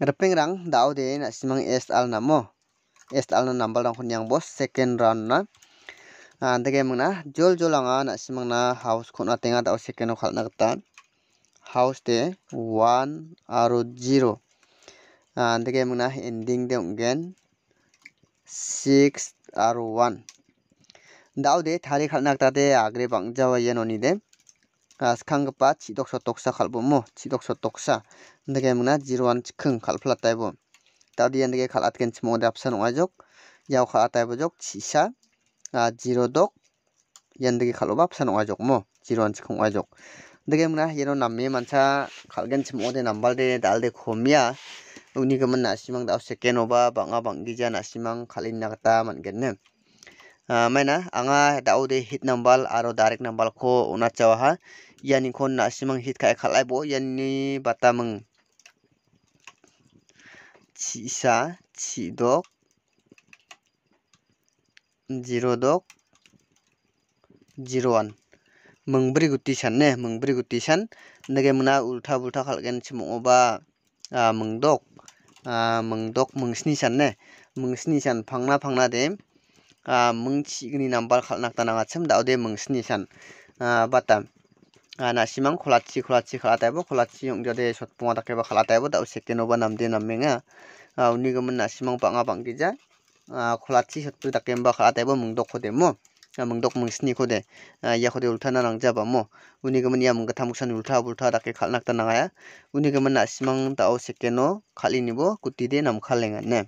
Repeng rang dao de na simang est al namo. Est al na nambal rang kun yang bos second round na. Andege mung na jol jol anga na simang na house kun atenga dao second khal na kata. House de one aro 0. Andege mung na ending de ungen six aro one, dao de thari khal na kata de agre bang jawa ye noni de. 아, 스캉그빠 지독서 독사 칼부모 지독서 독사 근데 뭐나 지루한 큰 칼플라타이부 따디 엔데 칼아트겐 치모데 앞선 와족 야오 칼아타이부족 지샤 아 지로독 엔데 칼로바 앞선 와족 뭐 지루한 큰 와족 근데 뭐나 이런 남미 만차 칼겐 치모데 남발데 달데 고미야 우니 그만 나시망 다우세 깨노바 방아 방기자 나시망 칼린 나갔다 만겠네 maina anga dau hit nambal aro direct nambal ko una chawa yani khon na simang hit kai khalai bo yani batamang chisa chidok zero dok zero one mengberi gutisan ne mengberi gutisan nege mena ulta bulta khalgen chimong oba mengdok mengdok mengsni san ne mengsni pangna pangna phangna dem uh, mengchigni n a m b a l khalnak tananga chem da ode mengsni san simang bata na uh, o batam chi khola b ন া l a ম াং খ o ল া চ ্ ছ ি খ ো o া চ ্ ছ ি খ া ল a ত া ই ব খোলাচ্ছি যদি u ৎ i ু ম া থ া ক a ব খ া ল া n া ই ব তাও স ে n ে ন ্ ড ব া নাম দিয়ে ন া ম ে a া উনিগমন নাসিমাং পাঙা প t ঙ ্ গ ি যা খ ো ল া k ্ ছ ি সৎপু তাকেমবা খ া ল া ত d ই ব ম mung খোদে u ো মুংদক মুংসনি খোদে ইয়া খ ো দ a n a n ট া না a াং জ া ব া মো e ন ি গ ম ন ইয়া মুংগা থামুকসান উল্টা উ ল ্ ট k তাকে a k tanang aya uni g uh m e n na নাসিমাং তাও স ে ক ে n o k ো খালি নিব ক ু ট i de য ়ে নাম খ lenga ne